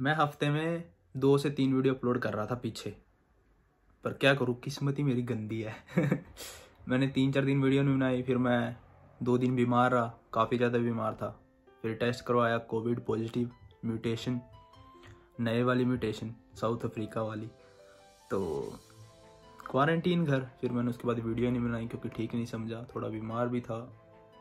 मैं हफ्ते में दो से तीन वीडियो अपलोड कर रहा था पीछे पर क्या करूँ किस्मत ही मेरी गंदी है मैंने तीन चार दिन वीडियो नहीं बनाई फिर मैं दो दिन बीमार रहा काफ़ी ज़्यादा बीमार था फिर टेस्ट करवाया कोविड पॉजिटिव म्यूटेशन नए वाली म्यूटेशन साउथ अफ्रीका वाली तो क्वारंटीन घर फिर मैंने उसके बाद वीडियो नहीं बनाई क्योंकि ठीक नहीं समझा थोड़ा बीमार भी था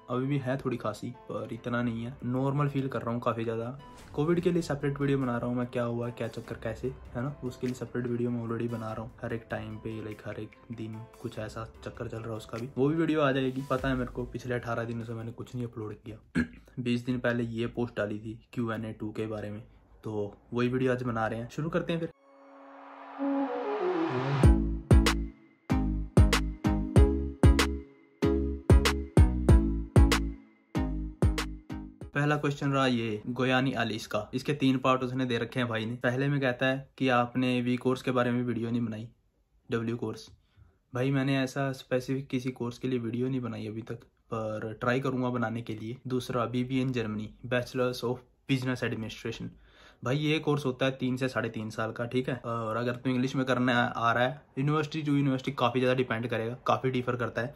अभी भी है थोड़ी खांसी पर इतना नहीं है नॉर्मल फील कर रहा हूँ काफ़ी ज़्यादा कोविड के लिए सेपरेट वीडियो बना रहा हूँ मैं क्या हुआ क्या चक्कर कैसे है ना उसके लिए सेपरेट वीडियो मैं ऑलरेडी बना रहा हूँ हर एक टाइम पे लाइक हर एक दिन कुछ ऐसा चक्कर चल रहा है उसका भी वो भी वीडियो आ जाएगी पता है मेरे को पिछले अठारह दिनों से मैंने कुछ नहीं अपलोड किया बीस दिन पहले ये पोस्ट डाली थी क्यू एन ए टू के बारे में तो वही वीडियो आज बना रहे हैं शुरू करते हैं फिर पहला क्वेश्चन रहा ये गोयानी आलिश का इसके तीन पार्ट उसने दे रखे हैं भाई ने पहले में कहता है कि आपने वी कोर्स के बारे में वीडियो नहीं बनाई डब्ल्यू कोर्स भाई मैंने ऐसा स्पेसिफिक किसी कोर्स के लिए वीडियो नहीं बनाई अभी तक पर ट्राई करूँगा बनाने के लिए दूसरा B B in Germany bachelors of business administration भाई ये कोर्स होता है तीन से साढ़े तीन साल का ठीक है और अगर तुम इंग्लिश में करना आ रहा है यूनिवर्सिटी टू यूनिवर्सिटी काफ़ी ज़्यादा डिपेंड करेगा काफ़ी डिफर करता है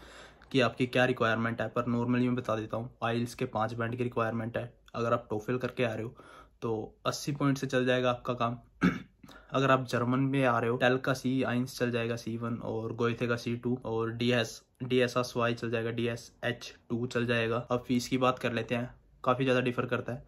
कि आपकी क्या रिक्वायरमेंट है पर नॉर्मली मैं बता देता हूँ आइल्स के पाँच बैंड की रिक्वायरमेंट है अगर आप टोफिल करके आ रहे हो तो अस्सी पॉइंट से चल जाएगा आपका काम अगर आप जर्मन में आ रहे हो टेल का सी आइंस चल जाएगा सी वन और गोयथे का सी टू और D S D S S Y चल जाएगा डी एस एच टू चल जाएगा अब फीस की बात कर लेते हैं काफ़ी ज़्यादा डिफर करता है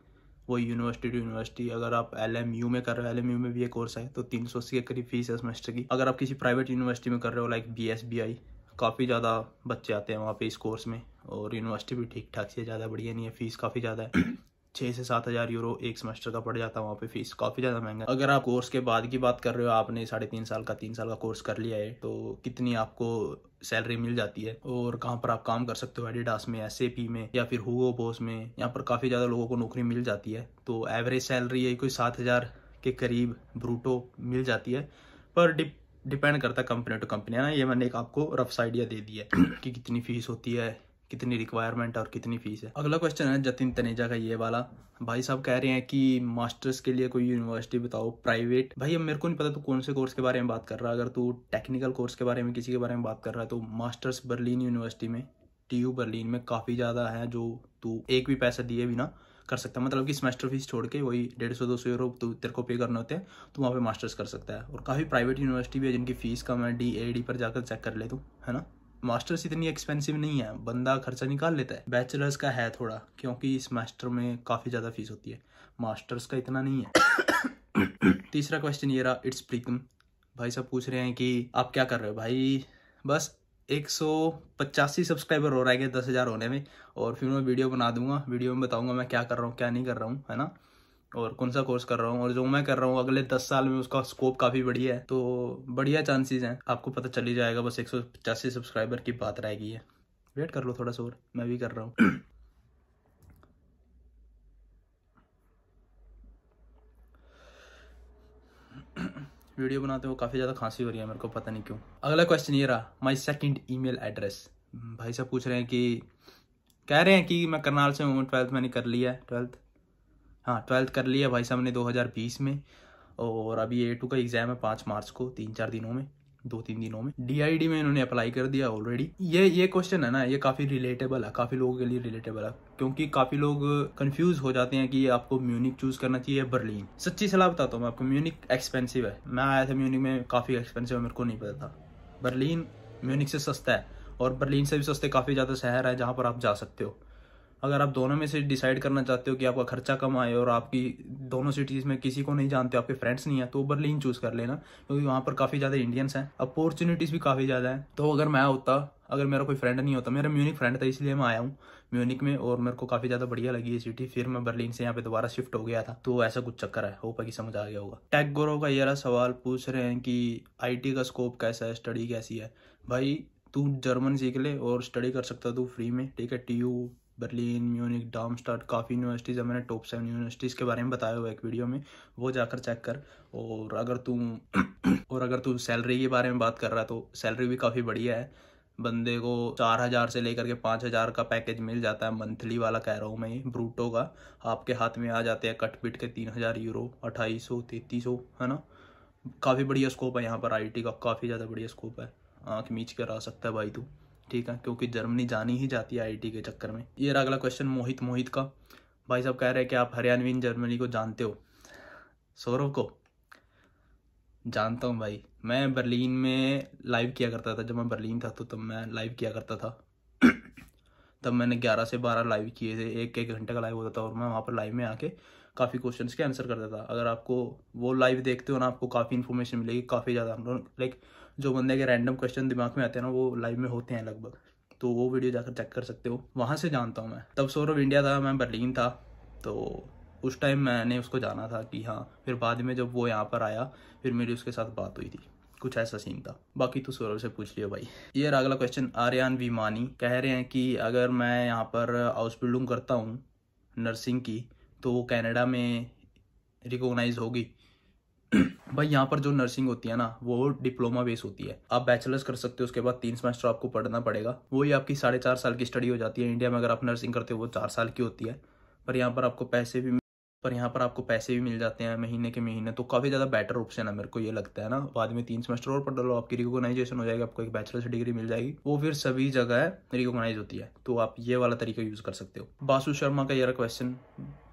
वो यूनिवर्सिटी टू यूनिवर्सिटी अगर आप एल एम यू में कर रहे हो एल एम यू में भी ये कोर्स है तो तीन सौ अस्सी के करीब फीस है सेमेस्टर की अगर आप किसी प्राइवेट यूनिवर्सिटी में कर रहे हो like B S B I काफ़ी ज़्यादा बच्चे आते हैं वहाँ पे इस कोर्स में और यूनिवर्सिटी भी ठीक ठाक से ज़्यादा बढ़िया नहीं है फ़ीस काफ़ी ज़्यादा है छः से सात हज़ार यूरो एक सेमेस्टर का पड़ जाता है वहाँ पे फीस काफ़ी ज़्यादा महंगा अगर आप कोर्स के बाद की बात कर रहे हो आपने साढ़े तीन साल का तीन साल का कोर्स कर लिया है तो कितनी आपको सैलरी मिल जाती है और कहाँ पर आप काम कर सकते हो एडिडास में एस में या फिर हुओ बोस में यहाँ पर काफ़ी ज़्यादा लोगों को नौकरी मिल जाती है तो एवरेज सैलरी है कोई सात के करीब ब्रूटो मिल जाती है पर डिप डिपेंड करता है कंपनी टू कंपनी है ना ये मैंने एक आपको रफ आइडिया दे दिया है कि कितनी फीस होती है कितनी रिक्वायरमेंट और कितनी फीस है अगला क्वेश्चन है जतिन तनेजा का ये वाला भाई साहब कह रहे हैं कि मास्टर्स के लिए कोई यूनिवर्सिटी बताओ प्राइवेट भाई अब मेरे को नहीं पता तू कौन से कोर्स के बारे में बात कर रहा है अगर तू टेक्निकल कोर्स के बारे में किसी के बारे में बात कर रहा है तो मास्टर्स बर्लिन यूनिवर्सिटी में टी बर्लिन में काफ़ी ज़्यादा है जो तू एक भी पैसा दिए बिना कर सकता है मतलब कि सेमेस्टर फीस छोड़ के वही डेढ़ सौ दो सौ यूरो तो तेरे को पे करने होते हैं तो वहाँ पे मास्टर्स कर सकता है और काफ़ी प्राइवेट यूनिवर्सिटी भी है जिनकी फ़ीस कम है डी ए डी पर जाकर चेक कर ले तू है ना मास्टर्स इतनी एक्सपेंसिव नहीं है बंदा खर्चा निकाल लेता है बैचलर्स का है थोड़ा क्योंकि इस मास्टर में काफ़ी ज़्यादा फीस होती है मास्टर्स का इतना नहीं है तीसरा क्वेश्चन ये रहा इट्स प्रीतम भाई साहब पूछ रहे हैं कि आप क्या कर रहे हो भाई बस एक सौ पचासी सब्सक्राइबर हो रहा है दस हज़ार होने में और फिर मैं वीडियो बना दूंगा वीडियो में बताऊंगा मैं क्या कर रहा हूँ क्या नहीं कर रहा हूँ है ना और कौन सा कोर्स कर रहा हूँ और जो मैं कर रहा हूँ अगले दस साल में उसका स्कोप काफ़ी बढ़िया है तो बढ़िया चांसेस हैं आपको पता चल ही जाएगा बस एक सौ पचासी सब्सक्राइबर की बात रहेगी है वेट कर लो थोड़ा सा और मैं भी कर रहा हूँ वीडियो बनाते हुए काफ़ी ज़्यादा खांसी हो रही है मेरे को पता नहीं क्यों अगला क्वेश्चन ये रहा माई सेकेंड ई एड्रेस भाई साहब पूछ रहे हैं कि कह रहे हैं कि मैं करनाल से हूँ ट्वेल्थ मैंने कर लिया है ट्वेल्थ हाँ ट्वेल्थ कर लिया भाई साहब ने 2020 में और अभी ए टू का एग्ज़ाम है पाँच मार्च को तीन चार दिनों में दो तीन दिनों में डीआईडी में इन्होंने अप्लाई कर दिया ऑलरेडी ये ये क्वेश्चन है ना ये काफ़ी रिलेटेबल है काफ़ी लोगों के लिए रिलेटेबल है क्योंकि काफ़ी लोग कंफ्यूज हो जाते हैं कि आपको म्यूनिक चूज करना चाहिए बर्लिन सच्ची सलाह बताता हूँ मैं आपको म्यूनिक एक्सपेंसिव है मैं आया था म्यूनिक में काफ़ी एक्सपेंसिव है मेरे को नहीं पता था बर्लिन म्यूनिक से सस्ता है और बर्लिन से भी सस्ते काफ़ी ज़्यादा शहर है जहाँ पर आप जा सकते हो अगर आप दोनों में से डिसाइड करना चाहते हो कि आपका खर्चा कम आए और आपकी दोनों सिटीज़ में किसी को नहीं जानते आपके फ्रेंड्स नहीं है तो बर्लिन चूज़ कर लेना क्योंकि तो वहाँ पर काफ़ी ज़्यादा इंडियंस हैं अपॉर्चुनिटीज़ भी काफ़ी ज़्यादा हैं तो अगर मैं होता अगर मेरा कोई फ्रेंड नहीं होता मेरा म्यूनिक फ्रेंड था इसलिए मैं आया हूँ म्यूनिक में और मेरे को काफ़ी ज़्यादा बढ़िया लगी ये सिटी फिर मैं बर्लिन से यहाँ पे दोबारा शिफ्ट हो गया था तो ऐसा कुछ चक्कर है होप है कि समझ आ गया होगा टैग गोरो का ये सवाल पूछ रहे हैं कि आई का स्कोप कैसा है स्टडी कैसी है भाई तू जर्मन सीख ले और स्टडी कर सकता तू फ्री में ठीक है टी बर्लिन म्यूनिक स्टार्ट काफ़ी यूनिवर्सिटीज़ है मैंने टॉप सेवन यूनिवर्सिटीज़ के बारे में बताया हुआ एक वीडियो में वो जाकर चेक कर और अगर तू और अगर तू सैलरी के बारे में बात कर रहा है तो सैलरी भी काफ़ी बढ़िया है बंदे को चार हज़ार से लेकर के पाँच हज़ार का पैकेज मिल जाता है मंथली वाला कह रहा हूँ मैं ब्रूटो का आपके हाथ में आ जाते हैं कट पिट के तीन हज़ार यूरो अट्ठाईस सौ तैतीस सौ है ना काफ़ी बढ़िया स्कोप है यहाँ पर आईटी का काफ़ी ज़्यादा बढ़िया स्कोप है आँख मीच कर आ सकता है भाई तू ठीक है क्योंकि जर्मनी जानी ही जाती है आई के चक्कर में ये रहा अगला क्वेश्चन मोहित मोहित का भाई साहब कह रहे हैं कि आप हरियाणवी जर्मनी को जानते हो सौरभ को जानता हूँ भाई मैं बर्लिन में लाइव किया करता था जब मैं बर्लिन था तो तब मैं लाइव किया करता था तब मैंने 11 से 12 लाइव किए थे एक एक घंटे का लाइव होता था और मैं वहाँ पर लाइव में आके काफ़ी क्वेश्चंस के आंसर करता था अगर आपको वो लाइव देखते हो ना आपको काफ़ी इन्फॉर्मेशन मिलेगी काफ़ी ज़्यादा लाइक जो बंदे के रैंडम क्वेश्चन दिमाग में आते हैं ना वो लाइव में होते हैं लगभग तो वो वीडियो जाकर चेक कर सकते हो वहाँ से जानता हूँ मैं तब सौरभ इंडिया था मैं बर्लिन था तो उस टाइम मैंने उसको जाना था कि हाँ फिर बाद में जब वो यहाँ पर आया फिर मेरी उसके साथ बात हुई थी कुछ ऐसा सीन था बाकी तो सौरभ से पूछ लियो भाई ये अगला क्वेश्चन आर्यन वीमानी कह रहे हैं कि अगर मैं यहाँ पर हाउस बिल्डिंग करता हूँ नर्सिंग की तो वो कैनेडा में रिकोगनाइज होगी भाई यहाँ पर जो नर्सिंग होती है ना वो डिप्लोमा बेस होती है आप बैचलर्स कर सकते हो उसके बाद तीन सेमेस्टर आपको पढ़ना पड़ेगा वो ही आपकी साढ़े चार साल की स्टडी हो जाती है इंडिया में अगर आप नर्सिंग करते हो वो चार साल की होती है पर यहाँ पर आपको पैसे भी पर यहाँ पर आपको पैसे भी मिल जाते हैं महीने के महीने तो काफ़ी ज़्यादा बेटर ऑप्शन है मेरे को ये लगता है ना बाद में तीन सेमेस्टर और पढ़ लो आपकी रिकोगनाइजेशन हो जाएगी आपको एक बैचलर्स डिग्री मिल जाएगी वो फिर सभी जगह रिकोगनाइज होती है तो आप ये वाला तरीका यूज़ कर सकते हो बासु शर्मा का यार क्वेश्चन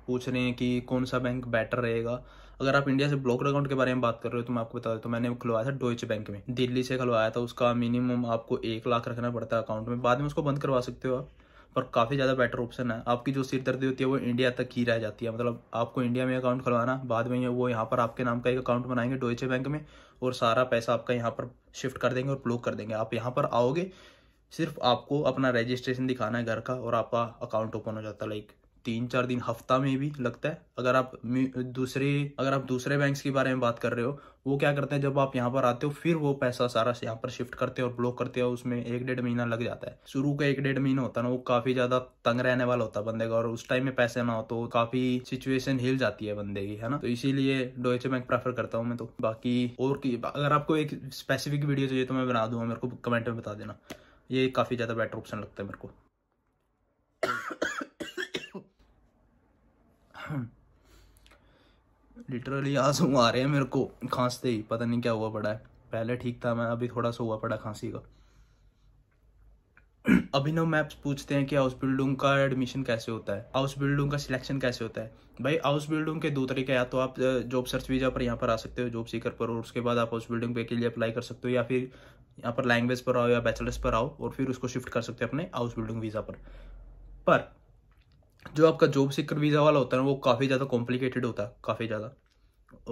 पूछ रहे हैं कि कौन सा बैंक बेटर रहेगा अगर आप इंडिया से ब्लॉकर अकाउंट के बारे में बात कर रहे हो तो मैं आपको बता देता तो मैंने खुलवाया था डोइच बैंक में दिल्ली से खुलवाया था उसका मिनिमम आपको एक लाख रखना पड़ता है अकाउंट में बाद में उसको बंद करवा सकते हो आप पर काफ़ी ज़्यादा बेटर ऑप्शन है आपकी जो सिर दर्दी होती है वो इंडिया तक ही रह जाती है मतलब आपको इंडिया में अकाउंट खुलवाना बाद में वो यहाँ पर आपके नाम का एक अकाउंट बनाएंगे डोइचे बैंक में और सारा पैसा आपका यहाँ पर शिफ्ट कर देंगे और ब्लॉक कर देंगे आप यहाँ पर आओगे सिर्फ आपको अपना रजिस्ट्रेशन दिखाना है घर का और आपका अकाउंट ओपन हो जाता है लाइक तीन चार दिन हफ्ता में भी लगता है अगर आप दूसरे अगर आप दूसरे बैंक के बारे में बात कर रहे हो वो क्या करते हैं जब आप यहाँ पर आते हो फिर वो पैसा सारा यहाँ पर शिफ्ट करते हो और ब्लॉक करते हो उसमें एक डेढ़ महीना लग जाता है शुरू का एक डेढ़ महीना होता है ना वो काफी ज्यादा तंग रहने वाला होता है बंदे का और उस टाइम में पैसे ना हो तो काफी सिचुएशन हिल जाती है बंदे की है ना तो इसीलिए डोएचे बैंक प्रेफर करता हूँ मैं तो बाकी और की अगर आपको एक स्पेसिफिक वीडियो चाहिए तो मैं बना दूंगा मेरे को कमेंट में बता देना ये काफी ज्यादा बेटर ऑप्शन लगता है मेरे को लिटरली आंसू आ रहे हैं मेरे को खांसते ही पता नहीं क्या हुआ पड़ा है पहले ठीक था मैं अभी थोड़ा सा हुआ पड़ा खांसी का अभिनव मैप्स पूछते हैं कि हाउस बिल्डिंग का एडमिशन कैसे होता है हाउस बिल्डिंग का सिलेक्शन कैसे होता है भाई हाउस बिल्डिंग के दो तरीके या तो आप जॉब सर्च वीजा पर यहाँ पर आ सकते हो जॉब सीकर पर और उसके बाद आप हाउस बिल्डिंग पे के लिए अप्लाई कर सकते हो या फिर यहाँ पर लैंग्वेज पर आओ या बैचलर्स पर आओ और फिर उसको शिफ्ट कर सकते हो अपने हाउस बिल्डिंग वीज़ा पर पर जो आपका जॉब सिकर वीज़ा वाला होता है ना वो काफ़ी ज़्यादा कॉम्प्लिकेटेड होता है काफ़ी ज़्यादा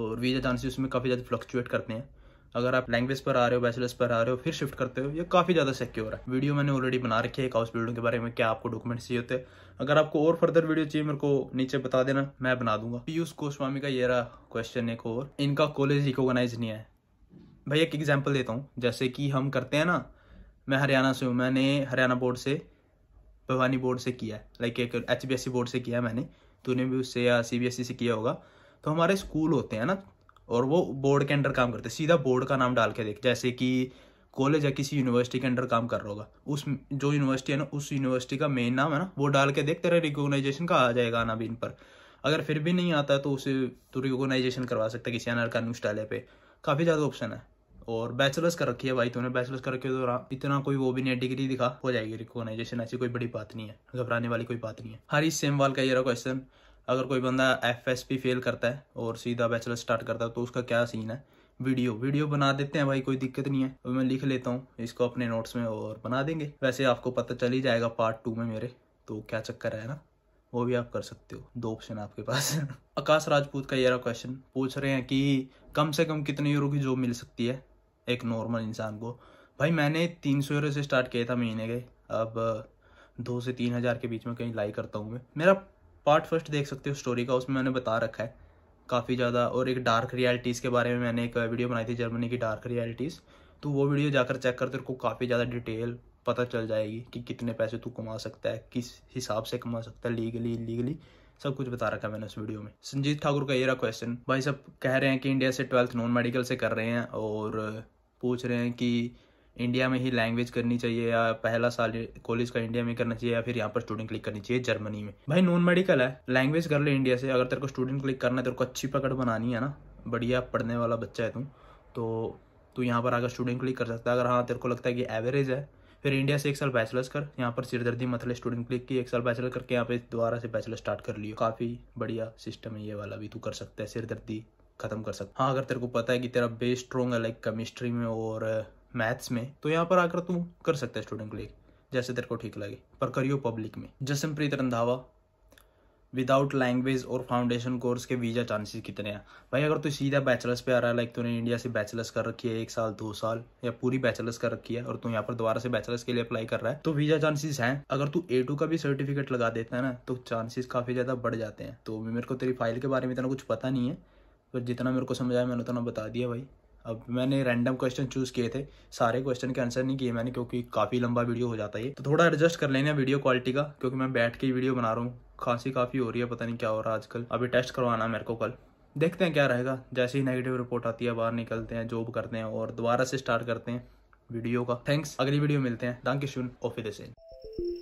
और वीज़ा चांसेस उसमें काफ़ी ज़्यादा फ्लक्चुएट करते हैं अगर आप लैंग्वेज पर आ रहे हो बैचलर्स पर आ रहे हो फिर शिफ्ट करते हो ये काफ़ी ज़्यादा सिक्योर है वीडियो मैंने ऑलरेडी बना रखी है हाउस बिल्डिंग के बारे में क्या आपको डॉक्यूमेंट्स चाहिए होते हैं अगर आपको और फर्दर वीडियो चाहिए मेरे को नीचे बता देना मैं बना दूंगा पीयूष गोस्वामी का ये रहा क्वेश्चन एक और इनका कॉलेज रिकोगनाइज नहीं है भाई एक एग्जाम्पल देता हूँ जैसे कि हम करते हैं ना मैं हरियाणा से हूँ मैंने हरियाणा बोर्ड से भवानी बोर्ड से किया है लाइक एक एच बोर्ड से किया मैंने तूने भी उससे या सी e से किया होगा तो हमारे स्कूल होते हैं ना और वो बोर्ड के अंडर काम करते हैं सीधा बोर्ड का नाम डाल के देख जैसे कि कॉलेज या किसी यूनिवर्सिटी के अंडर काम कर रहा होगा उस जो यूनिवर्सिटी है ना उस यूनिवर्सिटी का मेन नाम है ना वो डाल के देख तेरा रिकोगनाइजेशन का आ जाएगा आना भी इन पर अगर फिर भी नहीं आता तो उसे तो रिकोगनाइजेशन करवा सकता है किसी अनारकानू स्टाइल पे काफ़ी ज़्यादा ऑप्शन है और बैचलर्स कर रखी है भाई तुमने बैचलर्स कर रखी दौरान तो इतना कोई वो भी नहीं है डिग्री दिखा हो जाएगी रिकॉग्नाइजेशन ऐसी कोई बड़ी बात नहीं है घबराने वाली कोई बात नहीं है हरीश सेमवाल का ये रहा क्वेश्चन अगर कोई बंदा एफ एस पी फेल करता है और सीधा बैचलर स्टार्ट करता है तो उसका क्या सीन है वीडियो वीडियो बना देते हैं भाई कोई दिक्कत नहीं है तो मैं लिख लेता हूँ इसको अपने नोट्स में और बना देंगे वैसे आपको पता चल ही जाएगा पार्ट टू में मेरे तो क्या चक्कर है ना वो भी आप कर सकते हो दो ऑप्शन आपके पास आकाश राजपूत का ये रहा क्वेश्चन पूछ रहे हैं कि कम से कम कितने यूरो की जॉब मिल सकती है एक नॉर्मल इंसान को भाई मैंने तीन सौ यूरो से स्टार्ट किया था महीने के अब दो से तीन हज़ार के बीच में कहीं लाई करता हूँ मैं मेरा पार्ट फर्स्ट देख सकते हो स्टोरी का उसमें मैंने बता रखा है काफ़ी ज़्यादा और एक डार्क रियलिटीज़ के बारे में मैंने एक वीडियो बनाई थी जर्मनी की डार्क रियलिटीज़ तो वो वीडियो जाकर चेक कर तेरे को काफ़ी ज़्यादा डिटेल पता चल जाएगी कि कितने पैसे तू कमा सकता है किस हिसाब से कमा सकता है लीगली इलीगली सब कुछ बता रखा है मैंने उस वीडियो में संजीत ठाकुर का ये रहा क्वेश्चन भाई सब कह रहे हैं कि इंडिया से ट्वेल्थ नॉन मेडिकल से कर रहे हैं और पूछ रहे हैं कि इंडिया में ही लैंग्वेज करनी चाहिए या पहला साल कॉलेज का इंडिया में करना चाहिए या फिर यहाँ पर स्टूडेंट क्लिक करनी चाहिए जर्मनी में भाई नॉन मेडिकल है लैंग्वेज कर ले इंडिया से अगर तेरे को स्टूडेंट क्लिक करना है तेरे को अच्छी पकड़ बनानी है ना बढ़िया पढ़ने वाला बच्चा है तू तो तू यहाँ पर आकर स्टूडेंट क्लिक कर सकता है अगर हाँ तेरे को लगता है कि एवरेज है फिर इंडिया से एक साल बैचलर्स कर यहाँ पर सिरदर्दी मतलब स्टूडेंट क्लिक की एक साल बैचलर करके यहाँ पे दोबारा से बैचलर स्टार्ट कर लियो काफ़ी बढ़िया सिस्टम है ये वाला भी तू कर सकता है सिरदर्दी खत्म कर सकते हाँ अगर तेरे को पता है कि तेरा बेस स्ट्रॉन्ग है लाइक केमिस्ट्री में और मैथ्स uh, में तो यहाँ पर आकर तू कर सकता है स्टूडेंट लेकर जैसे तेरे को ठीक लगे पर करियो पब्लिक में जसमप्रीत रंधावा विदाउट लैंग्वेज और फाउंडेशन कोर्स के वीज़ा चांसेस कितने हैं भाई अगर तू सीधा बैचलर्स पे आ रहा है लाइक तूने इंडिया से बैचलर्स कर रखी है एक साल दो साल या पूरी बैचलर्स कर रखी है और तू यहाँ पर दोबारा से बैचलर्स के लिए अप्लाई कर रहा है तो वीज़ा चांसेस हैं अगर तू ए टू का भी सर्टिफिकेट लगा देता है ना तो चांसेस काफ़ी ज़्यादा बढ़ जाते हैं तो मेरे को तेरी फाइल के बारे में इतना कुछ पता नहीं है पर जितना मेरे को समझ आया मैंने उतना बता दिया भाई अब मैंने रैंडम क्वेश्चन चूज़ किए थे सारे क्वेश्चन के आंसर नहीं किए मैंने क्योंकि काफ़ी लंबा वीडियो हो जाता है तो थोड़ा एडजस्ट कर लेना वीडियो क्वालिटी का क्योंकि मैं बैठ के वीडियो बना रहा हूँ खांसी काफ़ी हो रही है पता नहीं क्या हो रहा है आजकल अभी टेस्ट करवाना मेरे को कल देखते हैं क्या रहेगा जैसे ही नेगेटिव रिपोर्ट आती है बाहर निकलते हैं जॉब करते हैं और दोबारा से स्टार्ट करते हैं वीडियो का थैंक्स अगली वीडियो मिलते हैं शून ऑफिस